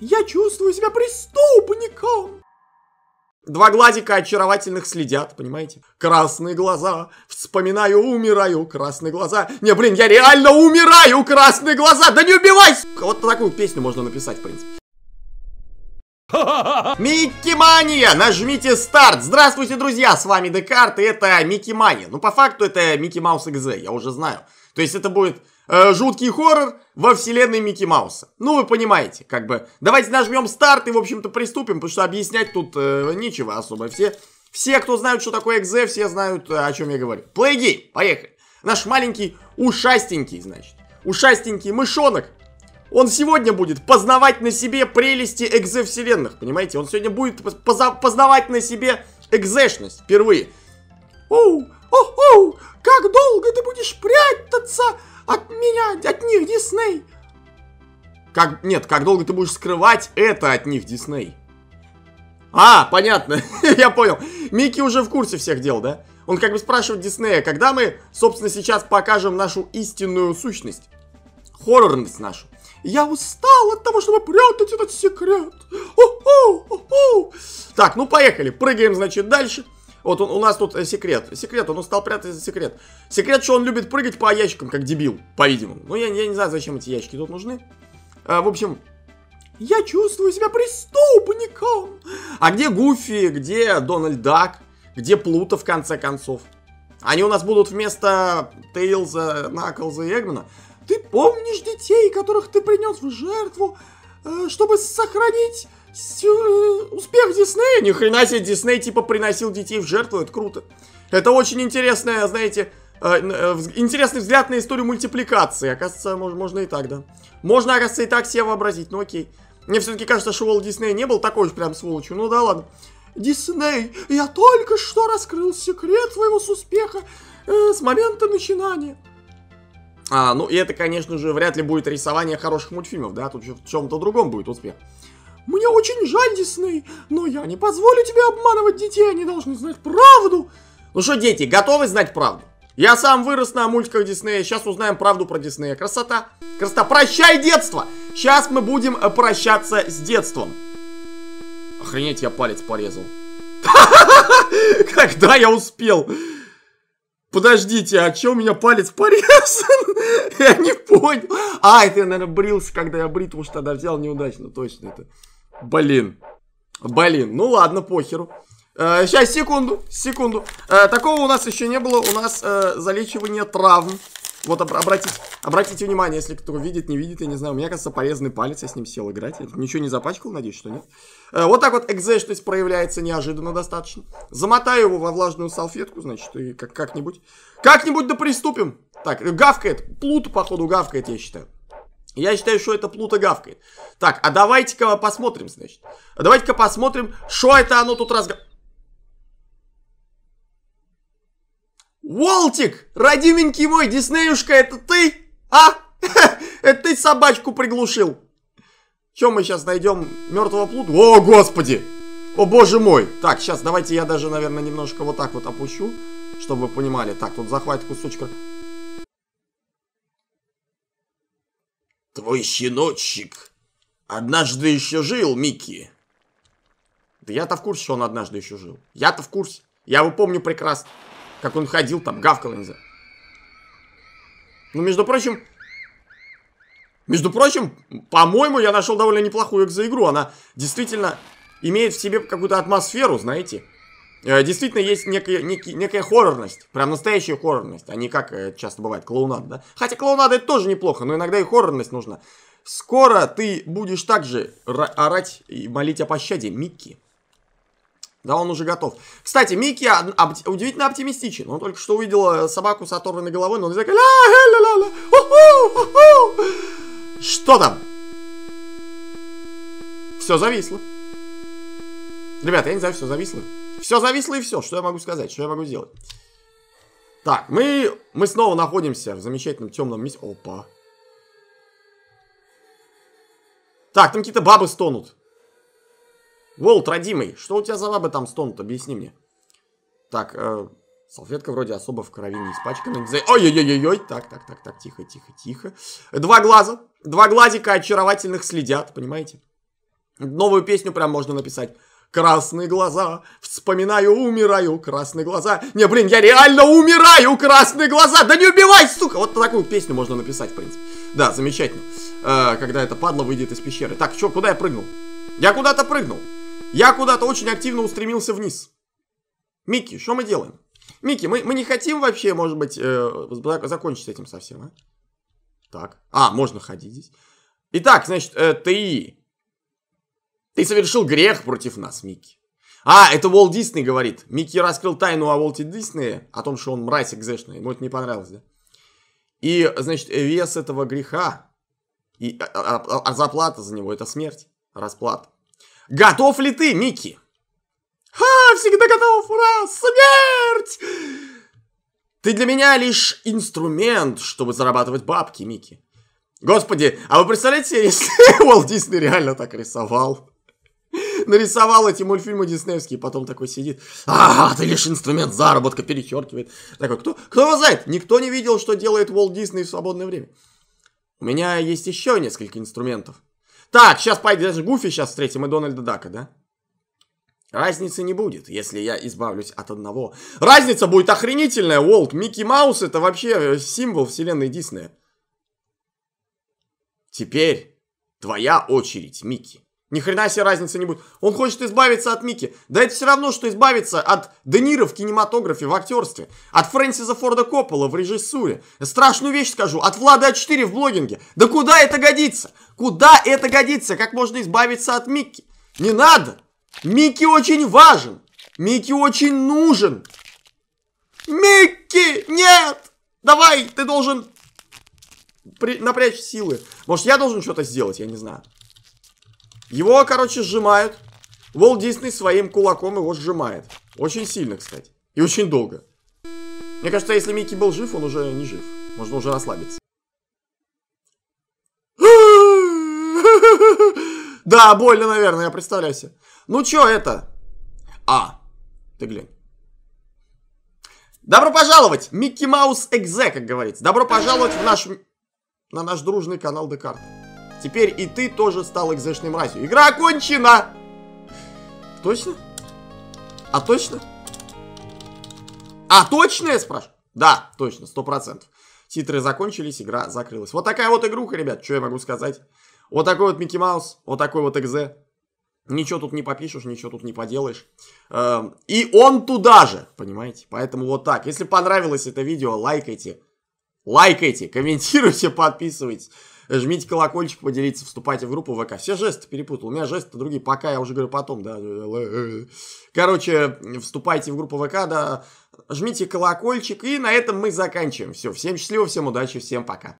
Я чувствую себя преступником. Два глазика очаровательных следят, понимаете? Красные глаза, вспоминаю, умираю, красные глаза. Не, блин, я реально умираю, красные глаза, да не убивайся! Вот такую песню можно написать, в принципе. Микки Мания! Нажмите старт! Здравствуйте, друзья! С вами Декарт, и это Микки Мания. Ну, по факту, это Микки Маус Экзе, я уже знаю. То есть, это будет Э, жуткий хоррор во вселенной Микки Мауса. Ну, вы понимаете, как бы. Давайте нажмем старт и, в общем-то, приступим, потому что объяснять тут э, нечего особо. Все, все, кто знают, что такое экзе, все знают, э, о чем я говорю. Плейгейм, поехали. Наш маленький ушастенький, значит, ушастенький мышонок. Он сегодня будет познавать на себе прелести экзе-вселенных, понимаете? Он сегодня будет познавать на себе экзешность впервые. Оу, оу, как долго ты будешь прятаться от меня, от них, Дисней! Как... Нет, как долго ты будешь скрывать это от них, Дисней? А, понятно, я понял. Микки уже в курсе всех дел, да? Он как бы спрашивает Диснея, когда мы, собственно, сейчас покажем нашу истинную сущность? Хоррорность нашу. Я устал от того, чтобы прятать этот секрет. О -о -о -о. Так, ну поехали. Прыгаем, значит, дальше. Вот он, у нас тут э, секрет. Секрет, он устал прятать секрет. Секрет, что он любит прыгать по ящикам, как дебил, по-видимому. Ну, я, я не знаю, зачем эти ящики тут нужны. А, в общем, я чувствую себя преступником. А где Гуфи, где Дональд Дак, где Плута, в конце концов? Они у нас будут вместо Тейлза, Наклза и Эгмана. Ты помнишь детей, которых ты принес в жертву, э, чтобы сохранить Э, успех Диснея? Ни хрена себе, Дисней типа приносил детей в жертву, это круто. Это очень интересная, знаете, э, э, интересный взгляд на историю мультипликации. Оказывается, можно и так, да. Можно, оказывается, и так себе вообразить, ну окей. Мне все-таки кажется, что Уолл Дисней не был такой уж прям сволочью, ну да ладно. Дисней, я только что раскрыл секрет твоего успеха э, с момента начинания. А, ну и это, конечно же, вряд ли будет рисование хороших мультфильмов, да, тут в чем-то другом будет успех. Мне очень жаль, Дисней, но я не позволю тебе обманывать детей, они должны знать правду. Ну что, дети, готовы знать правду? Я сам вырос на мультиках Диснея, сейчас узнаем правду про Диснея. Красота, красота, прощай детство! Сейчас мы будем э, прощаться с детством. Охренеть, я палец порезал. Когда я успел? Подождите, а чё у меня палец порезан? Я не понял. А, это я, наверное, брился, когда я бритву что тогда взял неудачно, точно это. Блин. Блин, ну ладно, похеру. Э, сейчас, секунду, секунду. Э, такого у нас еще не было. У нас э, залечивание травм. Вот об, обратите, обратите внимание, если кто видит, не видит, я не знаю. У меня, кажется, порезанный палец, я с ним сел играть. Я ничего не запачкал, надеюсь, что нет. Э, вот так вот экзештность проявляется неожиданно достаточно. Замотаю его во влажную салфетку, значит, и как-нибудь. Как-нибудь да приступим. Так, гавкает. Плут, походу, гавкает, я считаю. Я считаю, что это Плута гавкает. Так, а давайте-ка посмотрим, значит. А давайте-ка посмотрим, что это оно тут разг. Волтик, родименький мой, Диснеюшка, это ты? А? это ты собачку приглушил. Чем мы сейчас найдем мертвого плута? О, господи! О, боже мой! Так, сейчас давайте я даже, наверное, немножко вот так вот опущу, чтобы вы понимали. Так, тут захватит кусочка. Твой щеночек однажды еще жил, Микки. Да я-то в курсе, что он однажды еще жил. Я-то в курсе. Я его помню прекрасно. Как он ходил там, гавкал, не знаю. Ну, между прочим... Между прочим, по-моему, я нашел довольно неплохую экзоигру. Она действительно имеет в себе какую-то атмосферу, знаете. Э, действительно есть некая, некий, некая хоррорность, прям настоящая хоррорность, а не как э, часто бывает клоунада, да? Хотя клоунада это тоже неплохо, но иногда и хоррорность нужна. Скоро ты будешь также орать и молить о пощаде, Микки. Да, он уже готов. Кстати, Микки удивительно оптимистичен. Он только что увидел э, собаку с оторванной головой, но он такой... Что там? Все зависло. Ребята, я не знаю, все зависло. Все зависло и все. Что я могу сказать? Что я могу сделать? Так, мы, мы снова находимся в замечательном темном месте. Опа. Так, там какие-то бабы стонут. Волт, родимый, что у тебя за бабы там стонут? Объясни мне. Так, э, салфетка вроде особо в крови не испачкана. Ой-ой-ой-ой-ой. Так, так, так, так, тихо, тихо, тихо. Два глаза. Два глазика очаровательных следят, понимаете? Новую песню прям можно написать. Красные глаза, вспоминаю, умираю, красные глаза. Не, блин, я реально умираю, красные глаза. Да не убивай, сука! Вот такую песню можно написать, в принципе. Да, замечательно. Э, когда эта падла выйдет из пещеры. Так, что, куда я прыгнул? Я куда-то прыгнул. Я куда-то очень активно устремился вниз. Микки, что мы делаем? Микки, мы, мы не хотим вообще, может быть, э, закончить этим совсем, а? Так. А, можно ходить здесь. Итак, значит, э, ты ты совершил грех против нас, Микки. А, это Уолт Дисней говорит. Микки раскрыл тайну о Уолте Диснее, о том, что он мразь экзешный. Ему это не понравилось, да? И, значит, вес этого греха, и а, а, а, а заплата за него, это смерть, расплата. Готов ли ты, Микки? Ха, всегда готов, ура, смерть! Ты для меня лишь инструмент, чтобы зарабатывать бабки, Микки. Господи, а вы представляете, если Уолт Дисней реально так рисовал? нарисовал эти мультфильмы диснеевские, потом такой сидит, а ты лишь инструмент заработка, перечеркивает. Такой, кто, кто его знает, никто не видел, что делает Уолт Дисней в свободное время. У меня есть еще несколько инструментов. Так, сейчас пойдем, даже Гуфи сейчас встретим и Дональда Дака, да? Разницы не будет, если я избавлюсь от одного. Разница будет охренительная, Уолт. Микки Маус это вообще э, символ вселенной Диснея. Теперь твоя очередь, Микки. Ни хрена себе разницы не будет. Он хочет избавиться от Микки. Да это все равно, что избавиться от Де Ниро в кинематографе, в актерстве. От Фрэнсиса Форда Коппола в режиссуре. Страшную вещь скажу. От Влада А4 в блогинге. Да куда это годится? Куда это годится? Как можно избавиться от Микки? Не надо! Микки очень важен! Микки очень нужен! Микки, нет! Давай, ты должен при... напрячь силы. Может, я должен что-то сделать, я не знаю. Его, короче, сжимают. Уолт Дисней своим кулаком его сжимает. Очень сильно, кстати. И очень долго. Мне кажется, если Микки был жив, он уже не жив. Можно уже расслабиться. Да, больно, наверное, я представляю себе. Ну чё это? А, ты глянь. Добро пожаловать! Микки Маус Экзе, как говорится. Добро пожаловать в наш... на наш дружный канал Декарт. Теперь и ты тоже стал экзешной мразью. Игра окончена! Точно? А точно? А точно, я спрашиваю? Да, точно, сто процентов. Титры закончились, игра закрылась. Вот такая вот игруха, ребят, что я могу сказать. Вот такой вот Микки Маус, вот такой вот Экзе. Ничего тут не попишешь, ничего тут не поделаешь. Эм, и он туда же, понимаете? Поэтому вот так. Если понравилось это видео, лайкайте. Лайкайте, комментируйте, подписывайтесь жмите колокольчик, поделиться, вступайте в группу ВК. Все жесты перепутал. У меня жесты другие, пока я уже говорю потом, да. Короче, вступайте в группу ВК, да, жмите колокольчик, и на этом мы заканчиваем. Все, всем счастливо, всем удачи, всем пока.